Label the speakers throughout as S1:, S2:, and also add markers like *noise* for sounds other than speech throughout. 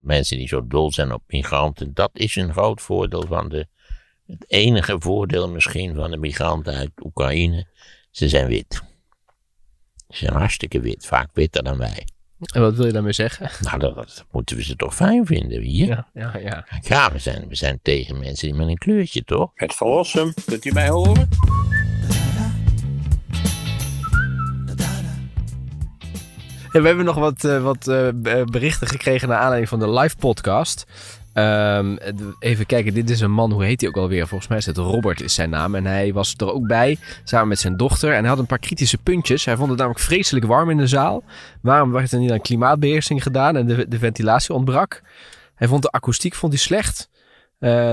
S1: mensen die zo dol zijn op migranten. Dat is een groot voordeel van de. Het enige voordeel misschien van de migranten uit Oekraïne. Ze zijn wit. Ze zijn hartstikke wit, vaak witter dan wij.
S2: En wat wil je daarmee zeggen?
S1: Nou, dat, moeten we ze toch fijn vinden hier. Ja, ja, ja. ja we, zijn, we zijn tegen mensen met een kleurtje, toch? Het verlossen, kunt u mij horen?
S2: *laughs* we hebben nog wat, eh, wat eh, eh, berichten gekregen naar aanleiding van de live podcast. Ehm, even kijken, dit is een man, hoe heet hij ook alweer? Volgens mij is het Robert is zijn naam. En hij was er ook bij, samen met zijn dochter. En hij had een paar kritische puntjes. Hij vond het namelijk vreselijk warm in de zaal. Waarom werd er niet aan klimaatbeheersing gedaan en de, ventilatie ontbrak? Hij vond de akoestiek vond hij slecht.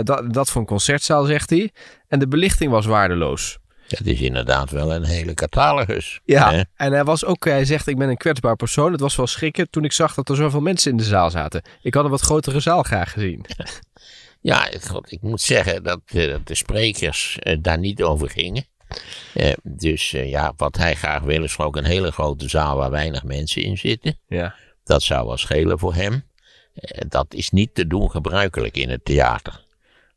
S2: dat, dat voor een concertzaal, zegt hij.
S1: En de belichting was waardeloos. Het is inderdaad wel een hele catalogus.
S2: Ja, en hij was ook, hij zegt ik ben een kwetsbaar persoon. Het was wel schrikken toen ik zag dat er zoveel mensen in de zaal zaten. Ik had een wat grotere zaal graag gezien. *laughs*
S1: Ja, ik moet zeggen dat, eh, dat de sprekers eh, daar niet over gingen. Eh, dus ja, wat hij graag wil is ook een hele grote zaal waar weinig mensen in zitten. Ja. Dat zou wel schelen voor hem. dat is niet te doen gebruikelijk in het theater.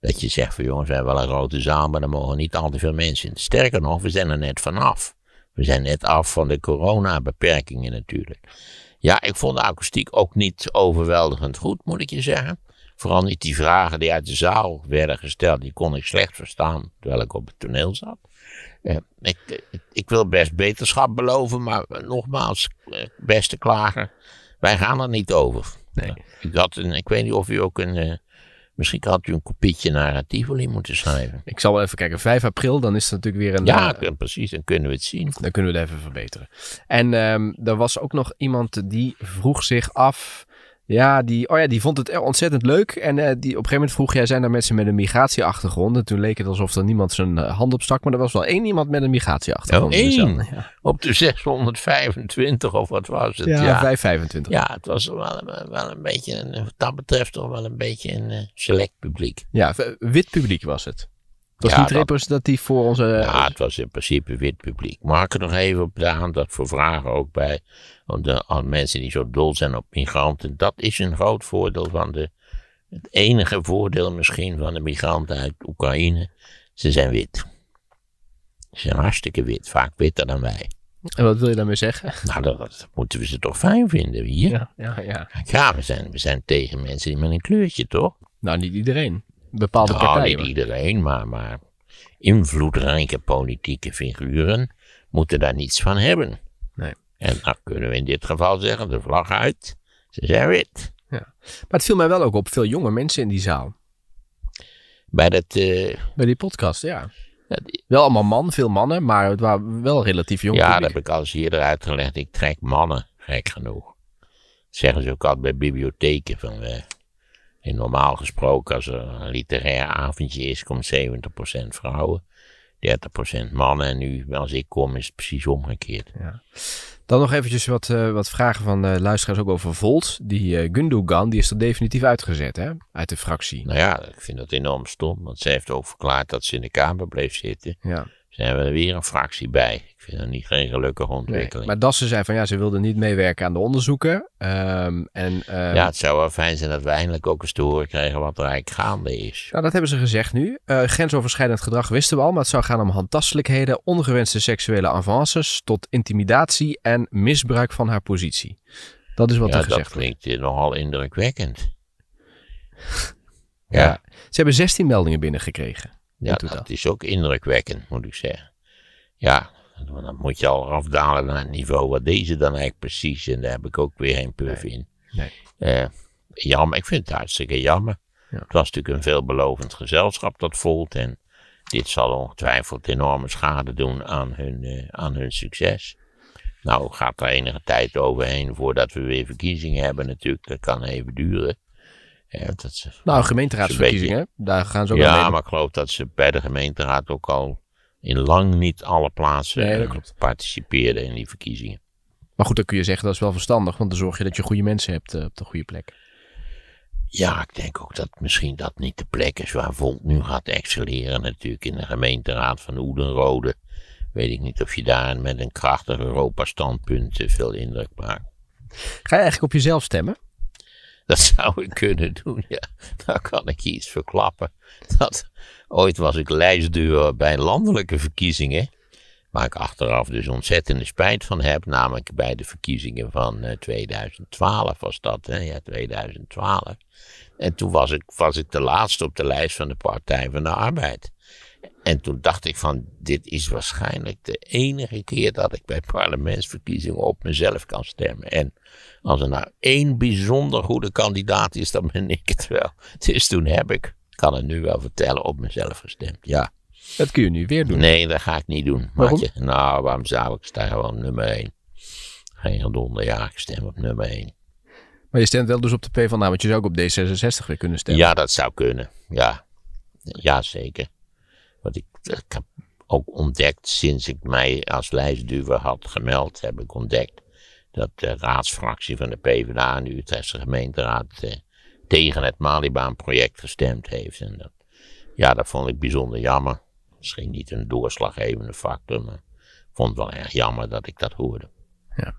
S1: Dat je zegt van jongens, we hebben wel een grote zaal, maar er mogen niet al te veel mensen in. Sterker nog, we zijn er net vanaf. We zijn net af van de coronabeperkingen natuurlijk. Ja, ik vond de akoestiek ook niet overweldigend goed, moet ik je zeggen. Vooral niet die vragen die uit de zaal werden gesteld, die kon ik slecht verstaan terwijl ik op het toneel zat. Eh, ik, ik, wil best beterschap beloven, maar nogmaals, eh, beste klager, wij gaan er niet over. Nee. Ik, ik weet niet of u ook een eh, Misschien had u een kopietje naar Tivoli moeten schrijven. Ik zal wel even kijken. 5 april, dan is het natuurlijk weer een... Ja, eh, eh, precies. Dan kunnen we het zien. Dan kunnen we het even verbeteren.
S2: En um, er was ook nog iemand die vroeg zich af... Ja, die, oh ja, die vond het ontzettend leuk. En eh, die, op een gegeven moment vroeg jij, zijn er mensen met een migratieachtergrond? En toen leek het alsof er niemand zijn eh, hand op stak. Maar er was wel één iemand met een migratieachtergrond. Oh, dus ja, één?
S1: Op de 625 of wat was het? Ja, ja. 525. Ja, het was wel, wel een beetje, wat dat betreft, toch wel een beetje een eh, select publiek. Ja, wit publiek was het. Dat is niet representatief voor onze. Ja, het was in principe wit publiek. Maar ik er nog even op dat aandacht voor vragen ook bij. want de, eh, mensen die zo dol zijn op migranten. Dat is een groot voordeel van de. Het enige voordeel misschien van de migranten uit Oekraïne. Ze zijn wit. Ze zijn hartstikke wit. Vaak witter dan wij. En wat wil je daarmee zeggen? Nou, dat, moeten we ze toch fijn vinden hier. Ja, ja, ja. ja we, zijn, we zijn tegen mensen met een kleurtje, toch? Nou, niet iedereen bepaalde nou, Niet iedereen, maar, maar invloedrijke politieke figuren moeten daar niets van hebben. Nee. En dan kunnen we in dit geval zeggen, de vlag uit, ze zijn wit. Ja. Maar
S2: het viel mij wel ook op, veel jonge mensen in die zaal. Bij, dat, eh, Bij die podcast, ja.
S1: wel allemaal man, veel mannen, maar het waren wel relatief jong. Ja, dat heb ik al eens eerder uitgelegd. Ik trek mannen, gek genoeg. zeggen ze ook altijd bij bibliotheken. Van, uh, en normaal gesproken, als er een literair avondje is, komt 70% vrouwen, 30% mannen. En nu, als ik kom, is het precies omgekeerd. Ja.
S2: Dan nog eventjes wat, eh, wat vragen van de eh, luisteraars ook over Volt. Die uh, Gundogan, die is er definitief uitgezet, hè? Uit de fractie. Nou ja,
S1: ik vind dat enorm stom. Want ze heeft ook verklaard dat ze in de Kamer bleef zitten. Ja. Ze hebben er weer een fractie bij. Ik vind dat niet geen gelukkige ontwikkeling. Nee, maar
S2: Dassen zei van ja, ze wilden niet meewerken aan de onderzoeken.
S1: Ehm, en, ehm, Ja, het zou wel fijn zijn dat we eindelijk ook eens te horen krijgen wat er eigenlijk gaande is.
S2: Nou, dat hebben ze gezegd nu. Uh, grensoverschrijdend gedrag wisten we al, maar het zou gaan om handtastelijkheden, ongewenste seksuele avances tot intimidatie en misbruik van haar positie. Dat is wat ja, er gezegd
S1: wordt. dat klinkt eh, nogal indrukwekkend. *laughs* ja. Ze hebben 16 meldingen binnengekregen. Ja, dat, is ook indrukwekkend, moet ik zeggen. Ja, dan moet je al afdalen naar het niveau wat deze dan eigenlijk precies. En daar heb ik ook weer geen puff nee. in. Eh, jammer, ik vind het hartstikke jammer. Het was natuurlijk een veelbelovend gezelschap dat voelt. En dit zal ongetwijfeld enorme schade doen aan hun, eh, aan hun succes. Nou gaat er enige tijd overheen voordat we weer verkiezingen hebben natuurlijk. Dat kan even duren. Ja, dat nou, gemeenteraadsverkiezingen, daar gaan ze ook Ja, mee. maar ik geloof dat ze bij de gemeenteraad ook al in lang niet alle plaatsen nee, eh, participeren in die verkiezingen.
S2: Maar goed, dan kun je zeggen dat is wel verstandig, want dan zorg je dat je goede mensen hebt eh, op de goede plek.
S1: Ja, ik denk ook dat misschien dat niet de plek is waar Vond nu gaat excelleren. Natuurlijk in de gemeenteraad van Oedenrode. Weet ik niet of je daar met een krachtig Europa-standpunt eh, veel indruk maakt. Ga je eigenlijk op jezelf stemmen? Dat zou ik kunnen doen, ja. Nou kan ik iets verklappen. Dat, ooit was ik lijstduur bij landelijke verkiezingen. Waar ik achteraf dus ontzettende spijt van heb. Namelijk bij de verkiezingen van 2012 eh, was dat, hè? Ja, 2012. En toen was ik, was ik de laatste op de lijst van de Partij van de Arbeid. En toen dacht ik van, dit is waarschijnlijk de enige keer dat ik bij parlementsverkiezingen op mezelf kan stemmen. En als er nou één bijzonder goede kandidaat is, dan ben ik het wel. Dus toen heb ik, kan het nu wel vertellen, op mezelf gestemd, ja. Dat kun je nu weer doen. Nee, dat ga ik niet doen. Waarom? Nou, waarom zou ik? staan gewoon nummer 1. Geen gedonde, ja, ik stem op nummer 1.
S2: Maar je stemt wel dus op de PvdA, want je zou ook op D66 weer kunnen
S1: stemmen. Ja, dat zou kunnen. Ja, ja zeker. Wat ik, heb ook ontdekt sinds ik mij als lijstduwer had gemeld, heb ik ontdekt dat de raadsfractie van de PvdA in de Utrechtse gemeenteraad eh, tegen het Malibaan-project gestemd heeft. En dat, ja, dat vond ik bijzonder jammer. Misschien niet een doorslaggevende factor, maar ik vond het wel erg jammer dat ik dat hoorde.
S2: Ja.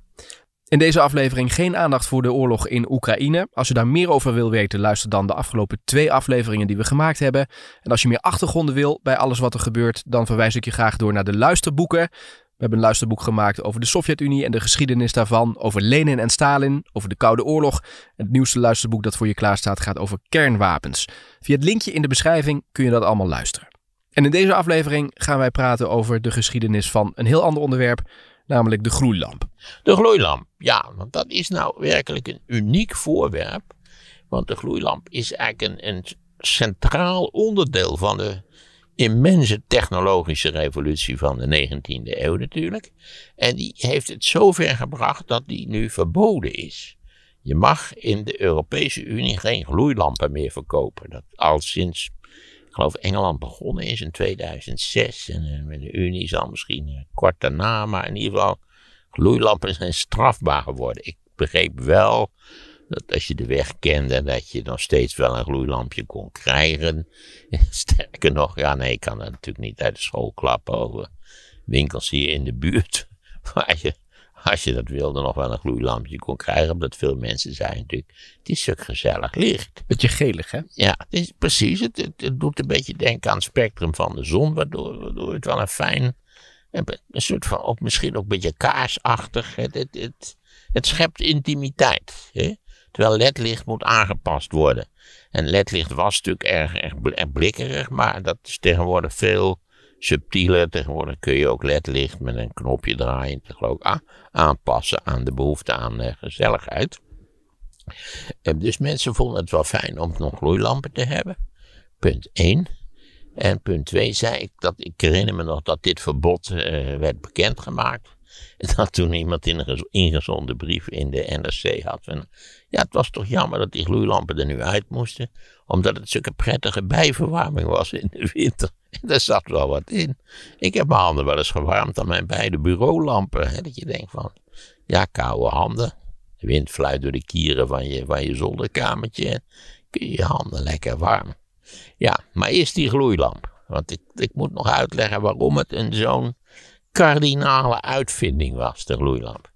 S2: In deze aflevering geen aandacht voor de oorlog in Oekraïne. Als je daar meer over wil weten, luister dan de afgelopen twee afleveringen die we gemaakt hebben. En als je meer achtergronden wil bij alles wat er gebeurt, dan verwijs ik je graag door naar de luisterboeken. We hebben een luisterboek gemaakt over de Sovjet-Unie en de geschiedenis daarvan, over Lenin en Stalin, over de Koude Oorlog. Het nieuwste luisterboek dat voor je klaarstaat gaat over kernwapens. Via het linkje in de beschrijving kun je dat allemaal luisteren. En in deze aflevering gaan wij praten over de geschiedenis van een heel ander onderwerp, namelijk de gloeilamp.
S1: De gloeilamp, ja, want dat is nou werkelijk een uniek voorwerp. Want de gloeilamp is eigenlijk een, een centraal onderdeel van de immense technologische revolutie van de 19e eeuw natuurlijk. En die heeft het zover gebracht dat die nu verboden is. Je mag in de Europese Unie geen gloeilampen meer verkopen. Dat al sinds geloof Engeland begonnen is in 2006. En eh, met de Unie zal misschien eh, kort daarna, maar in ieder geval, gloeilampen zijn strafbaar geworden. Ik begreep wel dat als je de weg kende, dat je nog steeds wel een gloeilampje kon krijgen. *laughs* Sterker nog, ja nee, ik kan natuurlijk niet uit de school klappen over winkels hier in de buurt. Waar *laughs* je als je dat wilde, nog wel een gloeilampje kon krijgen. Omdat veel mensen zijn natuurlijk, het is zo gezellig licht. Beetje gelig, hè? Ja, het is, precies. Het, doet een beetje denken aan het spectrum van de zon, waardoor, het wel een fijn, een soort van, ook misschien ook een beetje kaarsachtig. Het, het, het, het schept intimiteit. Hè? Terwijl ledlicht moet aangepast worden. En ledlicht was natuurlijk erg, erg blikkerig, maar dat is tegenwoordig veel subtieler. Tegenwoordig kun je ook ledlicht met een knopje draaien, geloof ik, ah, aanpassen aan de behoefte aan eh, gezelligheid. Eh, dus mensen vonden het wel fijn om nog gloeilampen te hebben. Punt 1. En punt 2 zei ik dat ik herinner me nog dat dit verbod eh, werd bekendgemaakt. *laughs* dat toen iemand in een ingezonden brief in de NRC had. ja, het was toch jammer dat die gloeilampen er nu uit moesten. Omdat het zulke prettige bijverwarming was in de winter. Er *laughs* daar zat wel wat in. Ik heb mijn handen wel eens gewarmd aan mijn beide bureaulampen. Hè, dat je denkt van, ja, koude handen. De wind fluit door de kieren van je, van je zolderkamertje. Kun je je handen lekker warm. Ja, maar eerst die gloeilamp. Want ik, ik moet nog uitleggen waarom het een zo'n kardinale uitvinding was, de gloeilamp.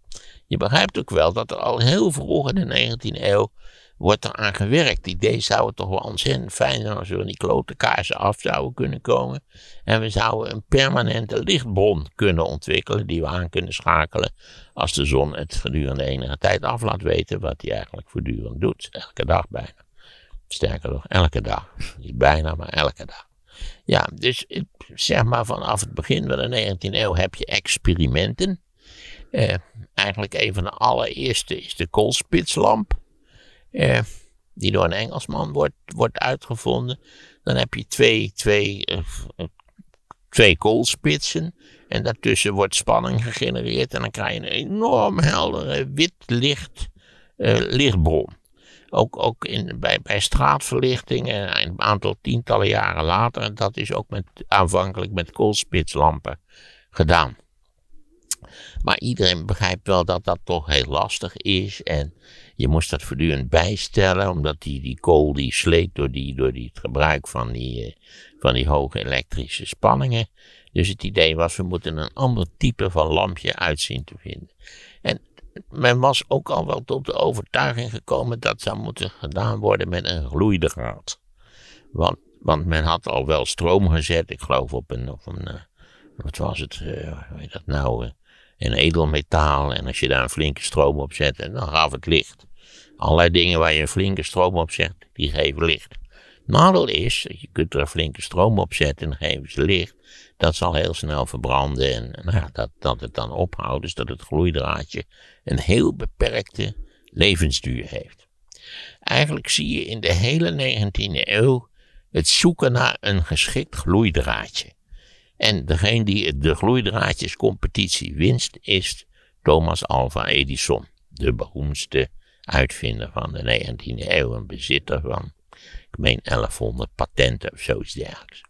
S1: Je begrijpt ook wel dat er al heel vroeg in de 19e eeuw wordt er aan gewerkt. Die idee zou het toch wel ontzettend fijn zijn als we van die klote kaarsen af zouden kunnen komen. En we zouden een permanente lichtbron kunnen ontwikkelen die we aan kunnen schakelen als de zon het gedurende enige tijd af laat weten wat hij eigenlijk voortdurend doet. Elke dag bijna. Sterker nog, elke dag. Niet bijna, maar elke dag. Ja, dus zeg maar vanaf het begin van de 19e eeuw heb je experimenten. Eh, eigenlijk een van de allereerste is de koolspitslamp eh, die door een Engelsman wordt, wordt uitgevonden. Dan heb je twee, twee, eh, eh, twee koolspitsen. En daartussen wordt spanning gegenereerd. En dan krijg je een enorm heldere wit licht, eh, lichtbron. Ook, ook in, bij, bij straatverlichting, een aantal tientallen jaren later. En dat is ook met, aanvankelijk met koolspitslampen gedaan. Maar iedereen begrijpt wel dat dat toch heel lastig is. En je moest dat voortdurend bijstellen, omdat die, die kool die sleet door, die, door die, het gebruik van die, eh, van die hoge elektrische spanningen. Dus het idee was, we moeten een ander type van lampje uitzien te vinden. En men was ook al wel tot de overtuiging gekomen dat zou moeten gedaan worden met een gloeidraad. Want, want men had al wel stroom gezet, ik geloof op een, op een eh, wat was het, uh, hoe heet dat nou, en edelmetaal. En als je daar een flinke stroom op zet, dan gaf het licht. Allerlei dingen waar je een flinke stroom op zet, die geven licht. Nadeel is, je kunt er een flinke stroom op zetten en dan geven ze licht. Dat zal heel snel verbranden en nou ja, dat, dat het dan ophoudt, dus dat het gloeidraadje een heel beperkte levensduur heeft. Eigenlijk zie je in de hele 19e eeuw het zoeken naar een geschikt gloeidraadje. En degene die de gloeidraadjescompetitie winst is Thomas Alva Edison, de beroemdste uitvinder van de 19e eeuw en bezitter van, ik meen 1100 patenten of zoiets dergelijks.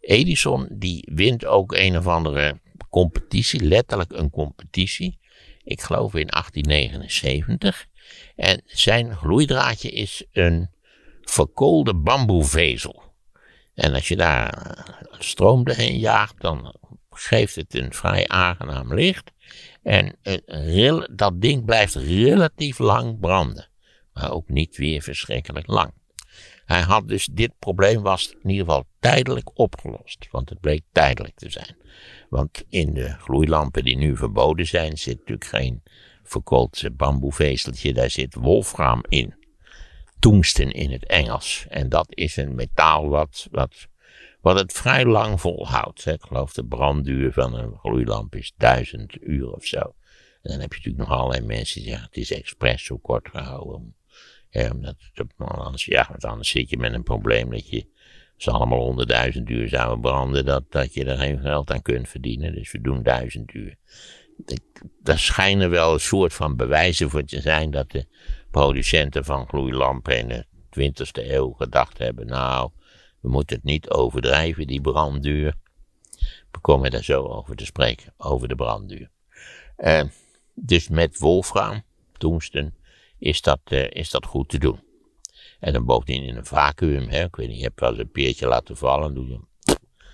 S1: Edison die wint ook een of andere competitie, letterlijk een competitie. Ik geloof in 1879. En zijn gloeidraadje is een verkoolde bamboevezel. En als je daar stroom doorheen jaagt, dan geeft het een vrij aangenaam licht. En dat ding blijft relatief lang branden. Maar ook niet weer verschrikkelijk lang. Hij had dus dit probleem was in ieder geval tijdelijk opgelost. Want het bleek tijdelijk te zijn. Want in de gloeilampen die nu verboden zijn, zit natuurlijk geen verkoolde bamboevezeltje. Daar zit wolfraam in tungsten in het Engels. En dat is een metaal wat, wat, het vrij lang volhoudt. Ik geloof de brandduur van een gloeilamp is duizend uur of zo. En dan heb je natuurlijk nog allerlei mensen die zeggen, het is expres zo kort gehouden. Ja, omdat, anders, ja, want anders zit je met een probleem dat je, ze allemaal honderdduizend uur zouden branden, dat, dat je er geen geld aan kunt verdienen. Dus we doen duizend uur. Daar schijnen wel een soort van bewijzen voor te zijn dat de producenten van gloeilampen in de 20e eeuw gedacht hebben, nou, we moeten het niet overdrijven, die brandduur. We komen daar zo over te spreken, over de brandduur. Eh, dus met wolfraam, tungsten, is dat, eh, is dat goed te doen. En dan bovendien in een vacuüm, hè, ik weet niet, je hebt wel eens een peertje laten vallen, doe je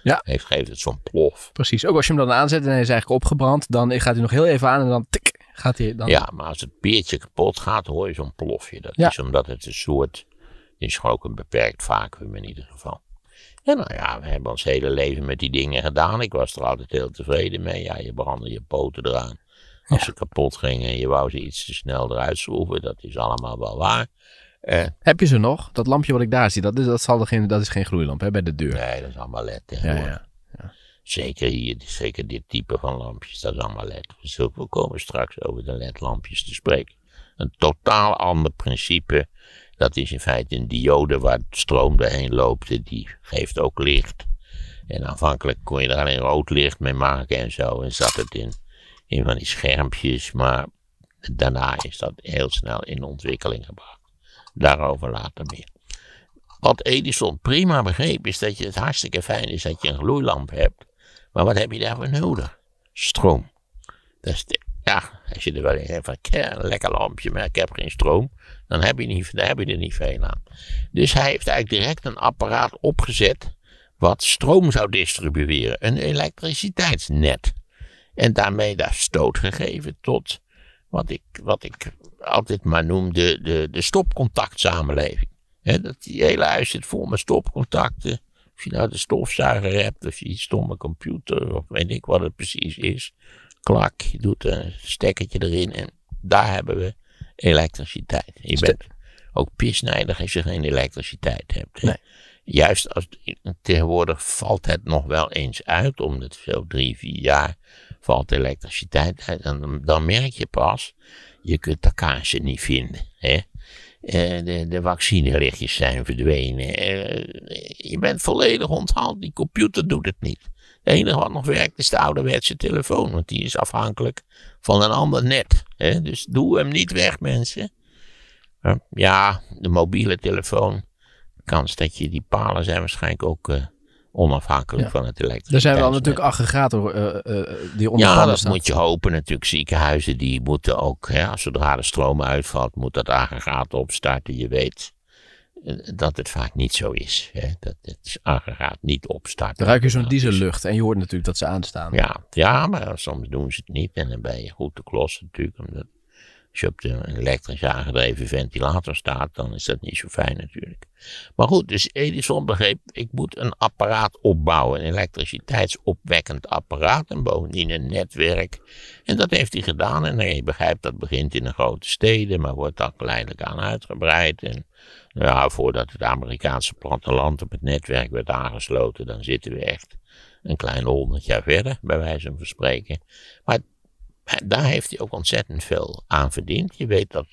S1: ja. Heeft, geeft het zo'n plof.
S2: Precies, ook als je hem dan aanzet en hij is eigenlijk opgebrand, dan gaat hij nog heel even aan en dan tik, Gaat dan? Ja,
S1: maar als het peertje kapot gaat, hoor je zo'n plofje. Dat is omdat het een soort, is gewoon ook een beperkt vacuüm in ieder geval. En nou ja, we hebben ons hele leven met die dingen gedaan. Ik was er altijd heel tevreden mee. Ja, je brandde je poten eraan. Als ze kapot gingen en je wou ze iets te snel eruit schroeven, dat is allemaal wel waar. Eh, Heb je ze nog? Dat
S2: lampje wat ik daar zie, dat is, dat zal er geen, dat is geen gloeilamp hè, bij de deur. Nee,
S1: dat is allemaal led. ja, ja, ja. Zeker hier, zeker dit type van lampjes, dat is allemaal led. We zullen komen straks over de ledlampjes te spreken. Een totaal ander principe. Dat is in feite een diode waar stroom doorheen loopt. Die geeft ook licht. En aanvankelijk kon je er alleen rood licht mee maken en zo. En zat het in, in van die schermpjes. Maar daarna is dat heel snel in ontwikkeling gebracht. Daarover later meer. Wat Edison prima begreep is dat je het hartstikke fijn is dat je een gloeilamp hebt. Maar wat heb je daarvoor nodig? Stroom. Dat is ja, als je er wel in hebt van, een lekker lampje, maar ik heb geen stroom. Dan heb je, niet, dan heb je er niet veel aan. Dus hij heeft eigenlijk direct een apparaat opgezet wat stroom zou distribueren. Een elektriciteitsnet. En daarmee daar stoot gegeven tot wat ik, wat ik altijd maar noem de, de, de stopcontactsamenleving. dat die hele huis zit vol met stopcontacten. Als je nou de stofzuiger hebt, of je stomme computer, of weet ik wat het precies is. Klak, je doet een stekkertje erin en daar hebben we elektriciteit. Je bent ook pisnijdig als je geen elektriciteit hebt. Juist als, tegenwoordig valt het nog wel eens uit, omdat zo drie, vier jaar valt elektriciteit uit. En dan merk je pas, je kunt de kaarsen niet vinden. Hè? Eh, de, de zijn verdwenen. Eh, je bent volledig onthaald. Die computer doet het niet. Het enige wat nog werkt is de ouderwetse telefoon, want die is afhankelijk van een ander net. Dus doe hem niet weg, mensen. Eh, ja, de mobiele telefoon. De kans dat je die palen zijn waarschijnlijk ook onafhankelijk van het elektriciteit. Er zijn wel
S2: natuurlijk aggregaten uh, uh, die Ja, dat moet
S1: je hopen natuurlijk. Ziekenhuizen die moeten ook, ja, zodra de stroom uitvalt, moet dat aggregaat opstarten. Je weet eh, dat het vaak niet zo is. Hè? Dat het aggregaat niet opstart. Dan
S2: ruik je zo'n diesellucht en je hoort natuurlijk dat ze aanstaan. Ja,
S1: ja, maar soms doen ze het niet en dan ben je goed te klossen natuurlijk. Omdat als je op de elektrisch aangedreven ventilator staat, dan is dat niet zo fijn natuurlijk. Maar goed, dus Edison begreep, ik moet een apparaat opbouwen, een elektriciteitsopwekkend apparaat en bovendien een netwerk. En dat heeft hij gedaan en je begrijpt, dat begint in de grote steden, maar wordt dan geleidelijk aan uitgebreid. En nou voordat het Amerikaanse platteland op het netwerk werd aangesloten, dan zitten we echt een klein honderd jaar verder, bij wijze van spreken. Maar daar heeft hij ook ontzettend veel aan verdiend. Je weet dat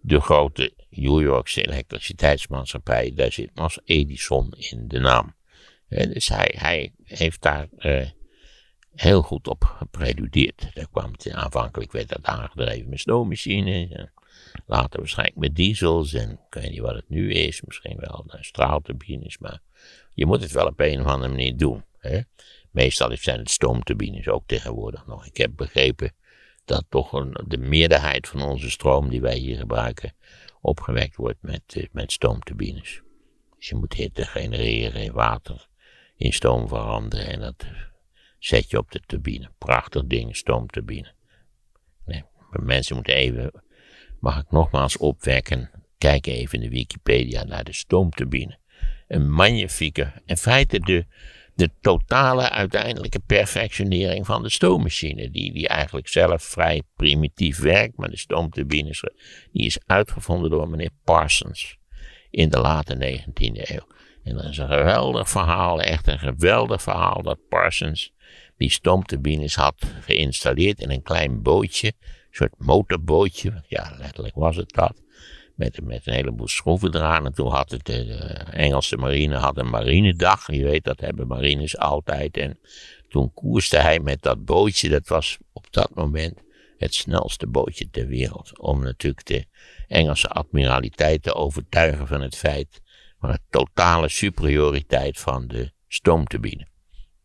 S1: de grote New Yorkse elektriciteitsmaatschappij, daar zit Mas Edison in de naam. dus hij, hij, heeft daar eh, heel goed op gepreludeerd. Daar kwam het aanvankelijk werd dat aangedreven met stoommachines. En later waarschijnlijk met diesels. En ik weet niet wat het nu is. Misschien wel met straalturbines. Maar je moet het wel op een of andere manier doen. Hè? Meestal zijn het stoomturbines ook tegenwoordig nog. Ik heb begrepen dat toch een, de meerderheid van onze stroom die wij hier gebruiken opgewekt wordt met, eh, met stoomturbines. Dus je moet hitte genereren in water, in stoom veranderen en dat zet je op de turbine. Prachtig ding, stoomturbine. Nee, mensen moeten even, mag ik nogmaals opwekken, kijk even in de Wikipedia naar de stoomturbine. Een magnifieke, in feite de, de totale uiteindelijke perfectionering van de stoommachine. Die, die eigenlijk zelf vrij primitief werkt, maar de stoomturbines die is uitgevonden door meneer Parsons in de late 19e eeuw. En dat is een geweldig verhaal, echt een geweldig verhaal, dat Parsons die stoomturbines had geïnstalleerd in een klein bootje, een soort motorbootje, ja letterlijk was het dat. Met, met een heleboel schroeven eraan. En toen had het, de eh, Engelse marine had een marinedag. Je weet, dat hebben marines altijd. En toen koerste hij met dat bootje. Dat was op dat moment het snelste bootje ter wereld. Om natuurlijk de Engelse admiraliteit te overtuigen van het feit. van de totale superioriteit van de stoomturbine.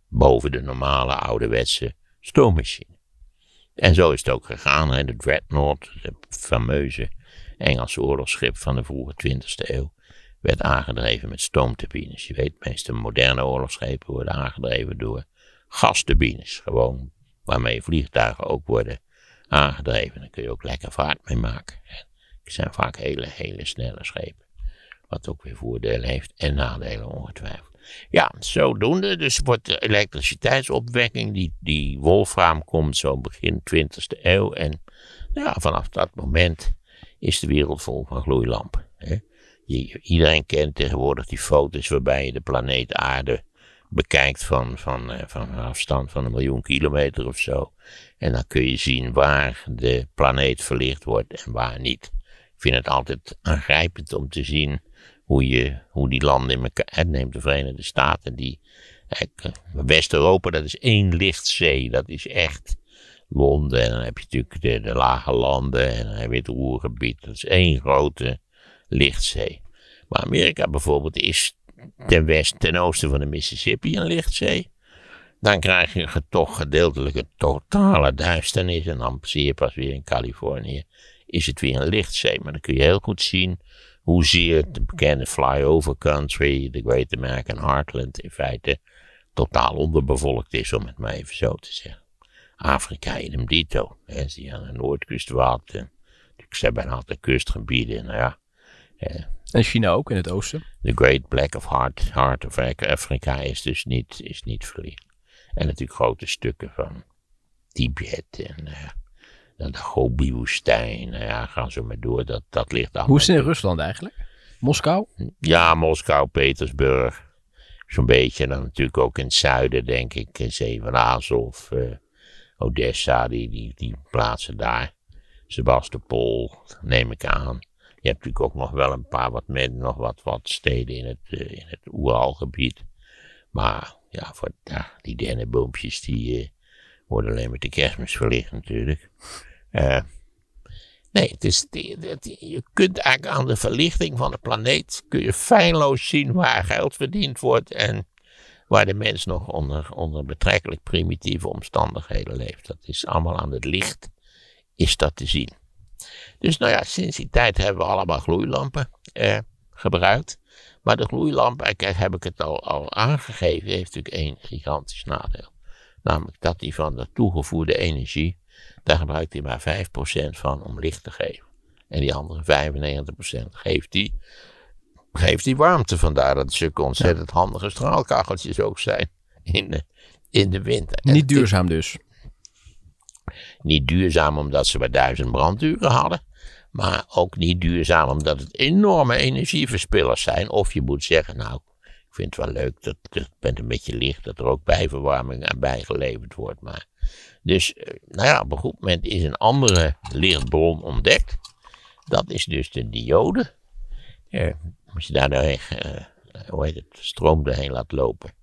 S1: Boven de normale ouderwetse stoommachine. En zo is het ook gegaan. Hè. De Dreadnought, de fameuze Engelse oorlogsschip van de vroege 20e eeuw werd aangedreven met stoomturbines. Je weet, meeste moderne oorlogsschepen worden aangedreven door gasturbines. Gewoon waarmee vliegtuigen ook worden aangedreven. Daar kun je ook lekker vaart mee maken. Het zijn vaak hele, hele snelle schepen. Wat ook weer voordelen heeft en nadelen ongetwijfeld. Ja, zodoende. Dus wordt de elektriciteitsopwekking, die, die wolfraam komt zo begin 20e eeuw. En nou ja, vanaf dat moment is de wereld vol van gloeilampen. Hè? Je, iedereen kent tegenwoordig die foto's waarbij je de planeet Aarde bekijkt van, van, eh, van een afstand van een miljoen kilometer of zo. En dan kun je zien waar de planeet verlicht wordt en waar niet. Ik vind het altijd aangrijpend om te zien hoe, je, hoe die landen in elkaar. Neemt de Verenigde Staten, die. Eh, West-Europa, dat is één lichtzee. Dat is echt Londen en dan heb je natuurlijk de, de lage landen en dan heb je het Roergebied. Dat is één grote lichtzee. Maar Amerika bijvoorbeeld is ten, west, ten oosten van de Mississippi een lichtzee. Dan krijg je toch gedeeltelijk een totale duisternis. En dan zie je pas weer in Californië is het weer een lichtzee. Maar dan kun je heel goed zien hoezeer de bekende flyover country, de Great American Heartland, in feite totaal onderbevolkt is, om het maar even zo te zeggen. Afrika in hem dito. Hè. Als je aan de noordkust waalt, ze hebben een aantal kustgebieden, nou ja. En China ook in het oosten? The Great Black of Heart, Heart of Africa is dus niet, is niet En natuurlijk grote stukken van Tibet en uh, de Gobi-woestijn. Nou ja, gaan zo maar door. Dat, dat ligt Hoe is het in Rusland eigenlijk? Moskou? Ja, Moskou, Petersburg. Zo'n beetje. En dan natuurlijk ook in het zuiden, denk ik. Zee van Azov. Odessa, die, die, die plaatsen daar. Sebastopol, neem ik aan. Je hebt natuurlijk ook nog wel een paar wat, meer, nog wat, wat steden in het, eh, in het Oeralgebied. Maar ja, voor, ja, die dennenboompjes die eh, worden alleen met de kerstmis verlicht natuurlijk. Eh, nee, het is, je kunt eigenlijk aan de verlichting van de planeet kun je feilloos zien waar geld verdiend wordt en waar de mens nog onder, onder betrekkelijk primitieve omstandigheden leeft. Dat is allemaal aan het licht, is dat te zien. Dus nou ja, sinds die tijd hebben we allemaal gloeilampen eh, gebruikt. Maar de gloeilamp, eh, kijk, heb ik het al, al aangegeven, heeft natuurlijk één gigantisch nadeel. Namelijk dat die van de toegevoerde energie, daar gebruikt hij maar 5% van om licht te geven. En die andere 95% geeft hij geeft die warmte. Vandaar dat ze ontzettend handige straalkacheltjes ook zijn in de, in de winter. Niet duurzaam dus? Niet duurzaam omdat ze maar duizend branduren hadden. Maar ook niet duurzaam omdat het enorme energieverspillers zijn. Of je moet zeggen, nou, ik vind het wel leuk, dat, het bent een beetje licht, dat er ook bijverwarming aan bijgeleverd wordt. Maar. Dus, eh, nou ja, op een goed moment is een andere lichtbron ontdekt. Dat is dus de diode. Ja, als je daar doorheen, nou eh, eh, hoe heet het, stroom doorheen laat lopen.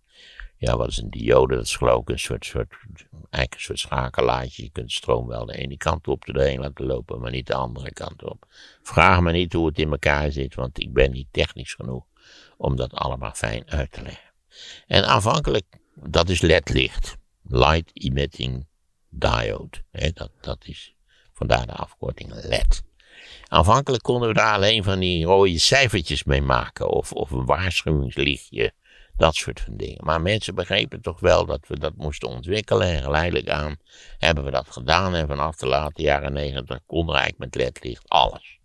S1: Ja, wat is een diode? Dat is geloof ik een soort, soort, eigenlijk een soort schakelaartje. Je kunt stroom wel de ene kant op doorheen laten lopen, maar niet de andere kant op. Vraag me niet hoe het in elkaar zit, want ik ben niet technisch genoeg om dat allemaal fijn uit te leggen. En aanvankelijk, dat is LED-licht. Light Emitting Diode. dat, dat is vandaar de afkorting LED. Aanvankelijk konden we daar alleen van die rode cijfertjes mee maken. Of, of een waarschuwingslichtje. Dat soort van dingen. Maar mensen begrepen toch wel dat we dat moesten ontwikkelen. En geleidelijk aan hebben we dat gedaan. En vanaf de late jaren negentig kon er eigenlijk met ledlicht alles.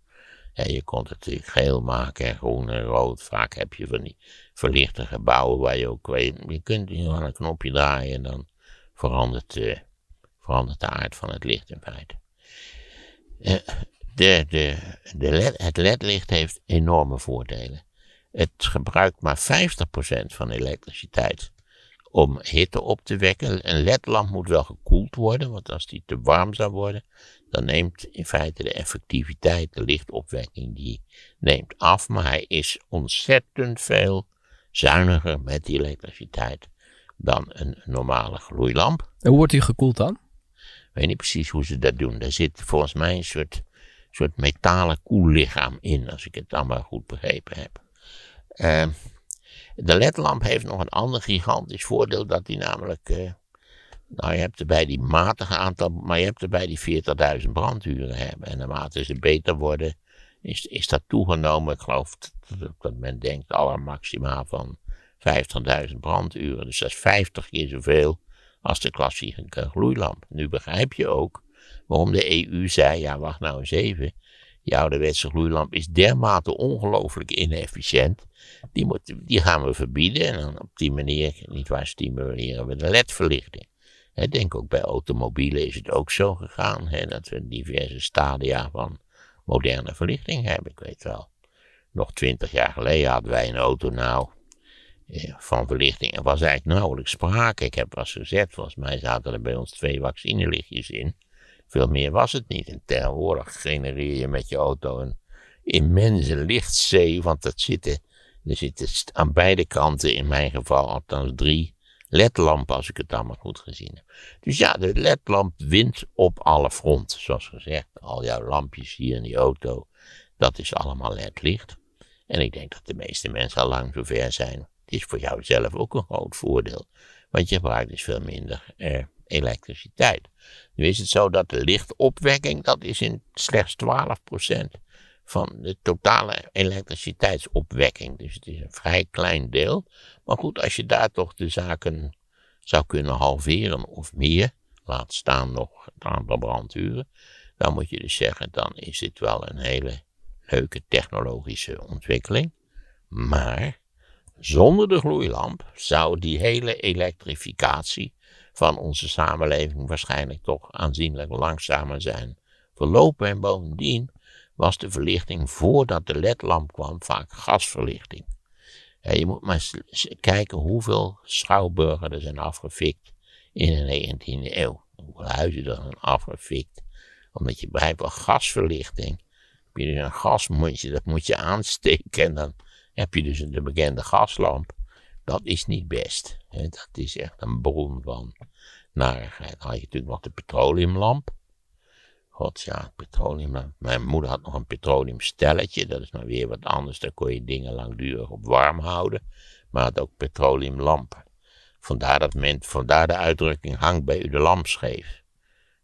S1: je kon het geel maken en groen en rood. Vaak heb je van die verlichte gebouwen waar je ook weet. Je kunt hier aan een knopje draaien en dan verandert, eh, verandert de aard van het licht in feite. Ja. Eh, de, de, de LED, het ledlicht heeft enorme voordelen. Het gebruikt maar 50% van elektriciteit om hitte op te wekken. Een ledlamp moet wel gekoeld worden, want als die te warm zou worden, dan neemt in feite de effectiviteit, de lichtopwekking, die neemt af. Maar hij is ontzettend veel zuiniger met die elektriciteit dan een normale gloeilamp.
S2: En hoe wordt die gekoeld dan?
S1: Ik weet niet precies hoe ze dat doen. Daar zit volgens mij een soort soort metalen koellichaam in, als ik het allemaal goed begrepen heb. Ehm, de ledlamp heeft nog een ander gigantisch voordeel, dat die namelijk, eh, nou je hebt er bij die matige aantal, maar je hebt er bij die 40.000 branduren hebben. En naarmate ze beter worden, is, is dat toegenomen. Ik geloof dat, dat men denkt allermaximaal van 50.000 branduren. Dus dat is 50 keer zoveel als de klassieke gloeilamp. Nu begrijp je ook waarom de EU zei, ja wacht nou eens even, die ouderwetse gloeilamp is dermate ongelooflijk inefficiënt, die, moet, die gaan we verbieden en dan op die manier, niet waar, stimuleren we de ledverlichting. Ik denk ook bij automobielen is het ook zo gegaan, hè, dat we diverse stadia van moderne verlichting hebben, ik weet wel. Nog twintig jaar geleden hadden wij een auto, nou, eh, van verlichting. Er was eigenlijk nauwelijks sprake. Ik heb pas gezet, volgens mij zaten er bij ons twee vaccinelichtjes in. Veel meer was het niet. En tegenwoordig genereer je met je auto een immense lichtzee, want dat zitten, er zitten aan beide kanten, in mijn geval althans drie ledlampen, als ik het allemaal goed gezien heb. Dus ja, de ledlamp wint op alle fronten, zoals gezegd. Al jouw lampjes hier in die auto, dat is allemaal ledlicht. En ik denk dat de meeste mensen al lang zover zijn. Het is voor jou zelf ook een groot voordeel, want je gebruikt dus veel minder eh, elektriciteit. Nu is het zo dat de lichtopwekking, dat is in slechts 12% van de totale elektriciteitsopwekking. Dus het is een vrij klein deel. Maar goed, als je daar toch de zaken zou kunnen halveren of meer, laat staan nog het aantal branduren, dan moet je dus zeggen, dan is dit wel een hele leuke technologische ontwikkeling. Maar zonder de gloeilamp zou die hele elektrificatie van onze samenleving waarschijnlijk toch aanzienlijk langzamer zijn verlopen. En bovendien was de verlichting voordat de ledlamp kwam vaak gasverlichting. je moet maar kijken hoeveel schouwburgen er zijn afgefikt in de 19e eeuw. Hoeveel huizen er zijn afgefikt. Omdat je begrijpt gasverlichting. Heb je dus een gasmondje, dat moet je aansteken en dan heb je dus de bekende gaslamp. Dat is niet best dat is echt een bron van narigheid. Dan had je natuurlijk nog de petroleumlamp. God ja, petroleum. Mijn moeder had nog een petroleumstelletje. Dat is maar weer wat anders. Daar kon je dingen langdurig op warm houden. Maar had ook petroleumlampen. Vandaar, dat men, vandaar de uitdrukking hang bij u de lamp scheef.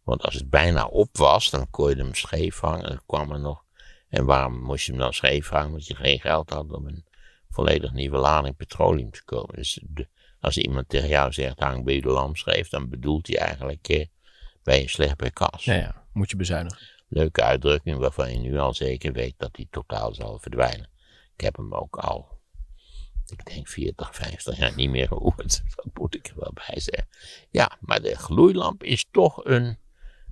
S1: Want als het bijna op was, dan kon je hem scheef hangen. En kwam er nog. En waarom moest je hem dan scheef hangen? Omdat je geen geld had om een volledig nieuwe lading petroleum te komen. Dus de, als iemand tegen jou zegt hang bij de dan bedoelt hij eigenlijk bij eh, ben je slecht bij kas. Ja, ja, moet je bezuinigen. Leuke uitdrukking waarvan je nu al zeker weet dat die totaal zal verdwijnen. Ik heb hem ook al ik denk 40, 50 jaar niet meer gehoord. *laughs* Dat moet ik er wel bij zeggen. Ja, maar de gloeilamp is toch een,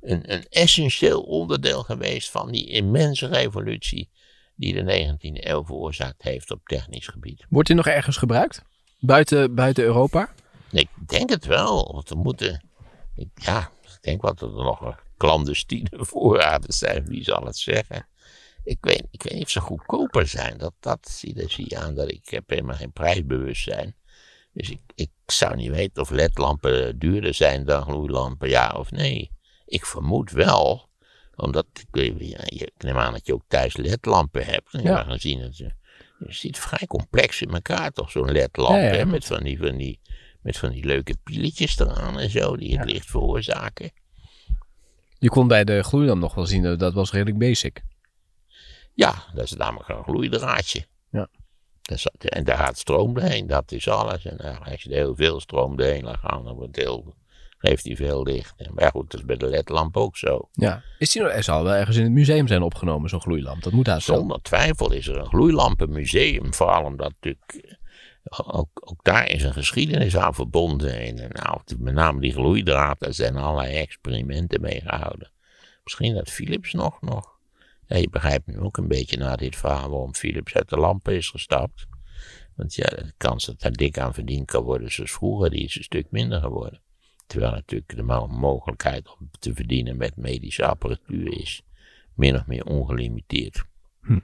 S1: een, een essentieel onderdeel geweest van die immense revolutie die de 19e eeuw veroorzaakt heeft op technisch gebied.
S2: Wordt hij nog ergens gebruikt? Buiten, buiten Europa?
S1: Ik denk het wel. Want we moeten. ja, ik denk wat dat er nog clandestine *laughs* voorraden zijn. Wie zal het zeggen? Ik weet, ik weet niet of ze goedkoper zijn. Dat, dat zie je aan dat ik heb helemaal geen prijsbewustzijn. Dus ik, ik zou niet weten of ledlampen duurder zijn dan gloeilampen, ja of nee. Ik vermoed wel, omdat ik, ik neem aan dat je ook thuis ledlampen hebt. En Dan ja. zien dat ze je ziet vrij complex in elkaar toch, zo'n led lamp Hè? Met, van die, van die, met van die leuke pieletjes eraan en zo, die het licht veroorzaken.
S2: Je kon bij de gloeilamp nog wel zien dat dat was redelijk
S1: basic. Ja, dat is namelijk een gloeidraadje. Ja. Dat en daar gaat stroom doorheen, dat is alles. En als je er heel veel stroom doorheen laat gaan, dan wordt het heel geeft hij veel licht. Maar goed, dat is bij de ledlamp ook zo.
S2: Ja, is die, er wel ergens in het museum
S1: zijn opgenomen, zo'n gloeilamp. Dat moet daar Zonder twijfel is er een gloeilampenmuseum, vooral omdat natuurlijk... Eh, ook, ook, daar is een geschiedenis aan verbonden. En eh, nou, met name die gloeidraad, daar zijn allerlei experimenten mee gehouden. Misschien dat Philips nog, nog. Ja, je begrijpt nu ook een beetje na dit verhaal waarom Philips uit de lampen is gestapt. Want ja, de kans dat daar dik aan verdiend kan worden, zoals dus vroeger, die is een stuk minder geworden. Terwijl natuurlijk de mogelijkheid om te verdienen met medische apparatuur is min of meer ongelimiteerd. Hm.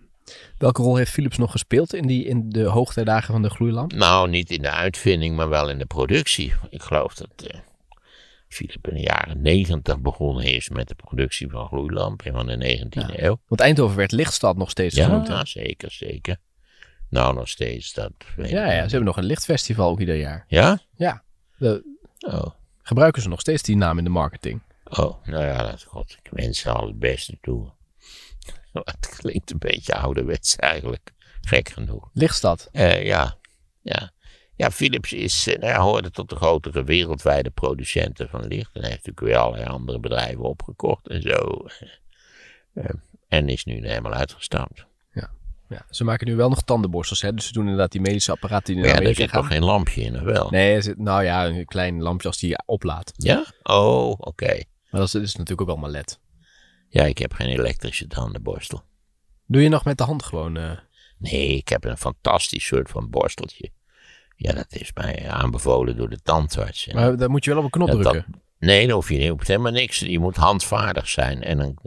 S2: Welke rol heeft Philips nog gespeeld in, die, in de hoogtijdagen van de gloeilamp?
S1: Nou, niet in de uitvinding, maar wel in de productie. Ik geloof dat uh, Philips in de jaren negentig begonnen is met de productie van gloeilampen van de 19e eeuw. Want Eindhoven werd lichtstad nog steeds ja, genoemd. zeker, zeker. Nou, nog steeds. Dat
S2: ja, ja, ze hebben nog een lichtfestival ook ieder jaar. Ja? Ja. De... Oh gebruiken ze nog steeds die
S1: naam in de marketing. Oh, nou ja, dat god, ik wens ze al het beste toe. *laughs* Het klinkt een beetje ouderwets eigenlijk, gek genoeg.
S2: Lichtstad? Eh,
S1: ja, ja. Ja, Philips is, eh, nou ja, hoorde tot de grotere wereldwijde producenten van licht. En heeft natuurlijk weer allerlei andere bedrijven opgekocht en zo. Eh, en is nu helemaal uitgestapt.
S2: Ja, ze maken nu wel nog tandenborstels, hè? dus ze doen inderdaad die medische
S1: apparaten die in ja, Amerika gaan. Ja, er zit nog geen lampje in, of wel?
S2: Nee, zit, nou ja, een klein lampje als die oplaat. Ja?
S1: Oh, oké. Maar dat is, is, natuurlijk ook allemaal led. Ja, ik heb geen elektrische tandenborstel. Doe je nog met de hand gewoon? Eh? Nee, ik heb een fantastisch soort van borsteltje. Ja, dat is mij aanbevolen door de tandarts. maar
S2: daar moet je wel op een knop dat,
S1: drukken. nee, dat je niet helemaal niks. Je moet handvaardig zijn en, een,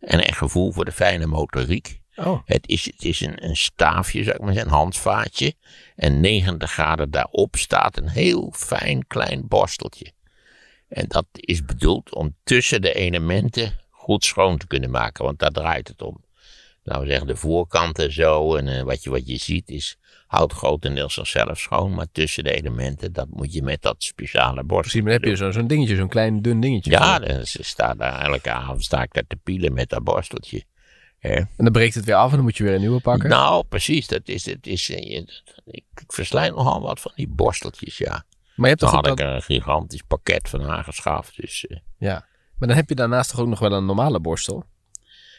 S1: en echt gevoel voor de fijne motoriek. Oh. Het is, het is een, een staafje, zou ik maar zeggen, een handvaatje. En 90 graden daarop staat een heel fijn klein borsteltje. En dat is bedoeld om tussen de elementen goed schoon te kunnen maken, want daar draait het om. Laten we zeggen, de voorkanten zo en uh, wat, je, wat je ziet is, houdt grotendeels zichzelf schoon, maar tussen de elementen, dat moet je met dat speciale borsteltje. Misschien heb
S2: je zo'n dingetje, zo'n klein dun dingetje. Ja,
S1: ze sta daar, elke avond sta ik daar te pielen met dat borsteltje. En dan breekt het weer af en dan moet je weer een nieuwe pakken. Nou, precies. Dat is, dat is, eh, ik, verslijt nogal wat van die borsteltjes, ja. Maar je hebt dan toch had ik dat... een gigantisch pakket van aangeschaft. Dus, eh.
S2: ja, maar dan heb je daarnaast toch ook nog wel een normale borstel?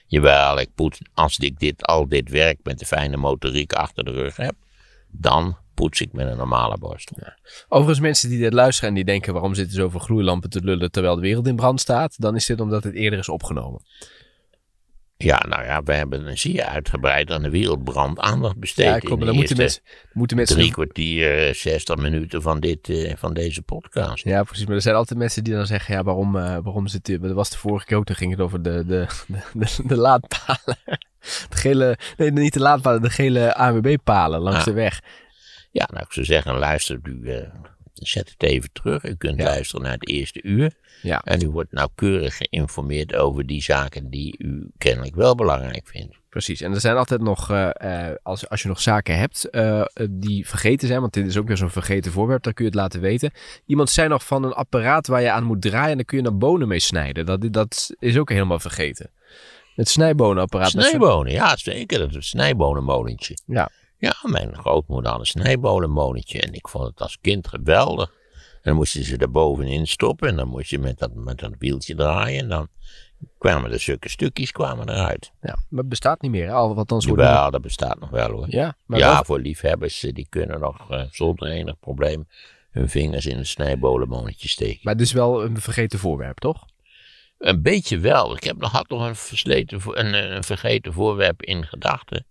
S1: Jawel, ik poets, als ik dit, al dit werk met de fijne motoriek achter de rug heb, dan poets ik met een normale borstel.
S2: Overigens, mensen die dit luisteren en die denken: waarom zitten zoveel gloeilampen te lullen terwijl de wereld in brand staat? Dan is dit omdat het eerder is opgenomen.
S1: Ja, nou ja, we hebben een zeer uitgebreid aan de wereldbrand aandacht besteed. Ja, kom, dan moeten mensen, moeten mensen drie kwartier, eh, zestig minuten van, dit, eh, van deze
S2: podcast. Ja, precies. Maar er zijn altijd mensen die dan zeggen, ja, waarom, uh, waarom zit dit? Dat was de vorige keer ook, toen ging het over de, de, de, de, laadpalen. *laughs*
S1: De gele, nee, niet de laadpalen, de gele AWB-palen langs ah. de weg. Ja, nou, ik zou zeggen, luister u zet het even terug. U kunt luisteren naar het eerste uur. Ja. En u wordt nauwkeurig geïnformeerd over die zaken die u kennelijk wel belangrijk vindt. Precies, en er zijn altijd nog, eh, eh,
S2: als, als je nog zaken hebt eh, die vergeten zijn, want dit is ook weer zo'n vergeten voorwerp, dan kun je het laten weten. Iemand zei nog van een apparaat waar je aan moet draaien en dan kun je dan bonen mee snijden. Dat, dat is ook helemaal vergeten. Het snijbonenapparaat. Snijbonen, ja
S1: zeker. Dat is een snijbonenmolentje. Ja. Ja, mijn grootmoeder had een snijbolenmolentje en ik vond het als kind geweldig. En dan moesten ze er bovenin stoppen en dan moest je met dat, met dat wieltje draaien en dan kwamen er zulke stukjes kwamen eruit. Ja, maar het bestaat niet meer, al wat dan zo. Ja, dat bestaat nog wel hoor. Ja, maar ja voor liefhebbers, eh, die kunnen nog eh, zonder enig probleem hun vingers in een snijbolenmonetje steken. Maar het is wel een vergeten voorwerp, toch? Een beetje wel. Ik heb nog, had nog een, versleten, eh, een vergeten voorwerp in gedachten.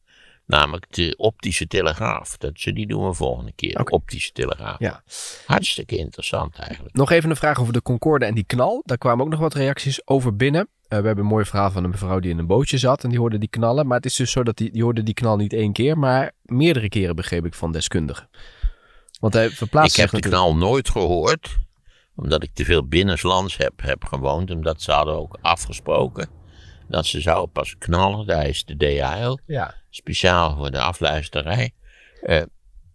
S1: Namelijk de optische telegraaf. Dat, die doen we volgende keer. Optische telegraaf. Ja. Hartstikke interessant
S2: eigenlijk. Nog even een vraag over de Concorde en die knal. Daar kwamen ook nog wat reacties over binnen. Eh, we hebben een mooi verhaal van een mevrouw die in een bootje zat en die hoorde die knallen. Maar het is dus zo dat die, die hoorde die knal niet één keer, maar meerdere keren begreep ik van deskundigen.
S1: Want hij verplaatst Ik heb de knal nooit gehoord, omdat ik te veel binnenslands heb, heb gewoond. omdat dat ze hadden ook afgesproken dat ze zou pas knallen. Daar is de DHL. Ja. Speciaal voor de afluisterij. Eh,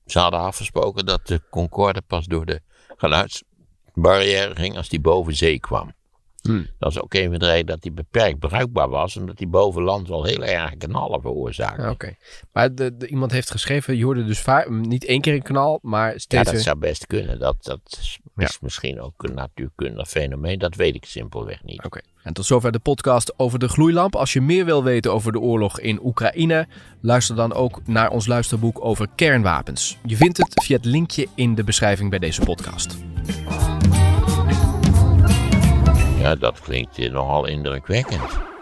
S1: ze hadden afgesproken dat de Concorde pas door de geluidsbarrière ging als die boven zee kwam. Hmm. Dat is ook een van de redenen dat die beperkt bruikbaar was, omdat die boven land wel heel erg knallen veroorzaakte.
S2: Oké, maar de, iemand heeft geschreven, je hoorde dus mm, niet één keer een knal, maar steeds... dat zou
S1: best kunnen. Dat, dat is misschien ook een natuurkundig fenomeen, dat weet ik simpelweg niet. Oké.
S2: En tot zover de podcast over de gloeilamp. Als je meer wil weten over de oorlog in Oekraïne, luister dan ook naar ons luisterboek over kernwapens. Je vindt het via het linkje in de beschrijving bij deze podcast.
S1: Ja, dat klinkt nogal indrukwekkend.